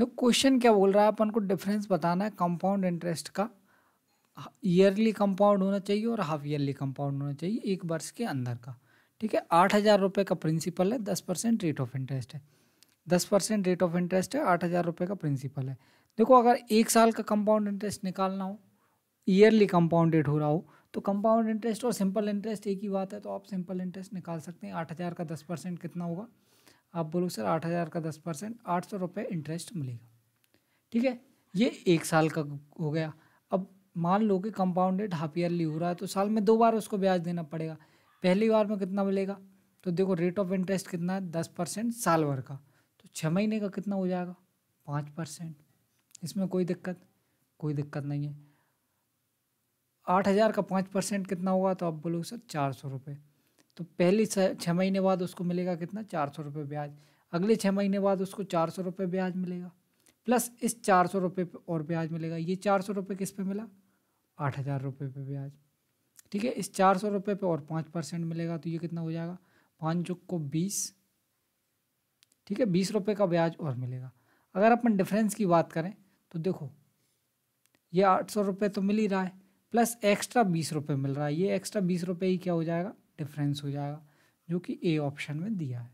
देखो क्वेश्चन क्या बोल रहा है अपन को डिफरेंस बताना है कंपाउंड इंटरेस्ट का ईयरली कंपाउंड होना चाहिए और हाफ ईयरली कंपाउंड होना चाहिए एक वर्ष के अंदर का ठीक है आठ हज़ार रुपये का प्रिंसिपल है दस परसेंट रेट ऑफ इंटरेस्ट है दस परसेंट रेट ऑफ इंटरेस्ट है आठ हज़ार रुपये का प्रिंसिपल है देखो अगर एक साल का कंपाउंड इंटरेस्ट निकालना हो ईयरली कंपाउंडेड हो रहा हो तो कंपाउंड इंटरेस्ट और सिंपल इंटरेस्ट एक ही बात है तो आप सिंपल इंटरेस्ट निकाल सकते हैं आठ हज़ार का दस परसेंट कितना होगा आप बोलो सर आठ हज़ार का दस परसेंट आठ सौ रुपये इंटरेस्ट मिलेगा ठीक है ये एक साल का हो गया अब मान लो कि कंपाउंडेड हाफ ईयरली हो रहा है तो साल में दो बार उसको ब्याज देना पड़ेगा पहली बार में कितना मिलेगा तो देखो रेट ऑफ इंटरेस्ट कितना है दस परसेंट साल भर का तो छः महीने का कितना हो जाएगा पाँच परसेंट इसमें कोई दिक्कत कोई दिक्कत नहीं है आठ हज़ार का पाँच परसेंट कितना होगा तो आप बोलोगे सर चार सौ रुपये तो पहले छः महीने बाद उसको मिलेगा कितना चार सौ रुपये ब्याज अगले छः महीने बाद उसको चार सौ रुपये ब्याज मिलेगा प्लस इस चार सौ रुपये और ब्याज मिलेगा ये चार सौ रुपये किस पे मिला आठ हज़ार रुपये पे ब्याज ठीक है इस चार सौ रुपये पर और पाँच परसेंट मिलेगा तो ये कितना हो जाएगा पाँच चुक को बीस ठीक है बीस रुपये का ब्याज और मिलेगा अगर अपन डिफरेंस की बात करें तो देखो ये आठ सौ रुपये तो मिल ही रहा है प्लस एक्स्ट्रा बीस रुपये मिल रहा है ये एक्स्ट्रा बीस रुपये ही क्या हो जाएगा डिफरेंस हो जाएगा जो कि ए ऑप्शन में दिया है